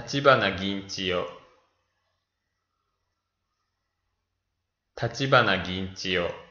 立花銀千代立花銀千代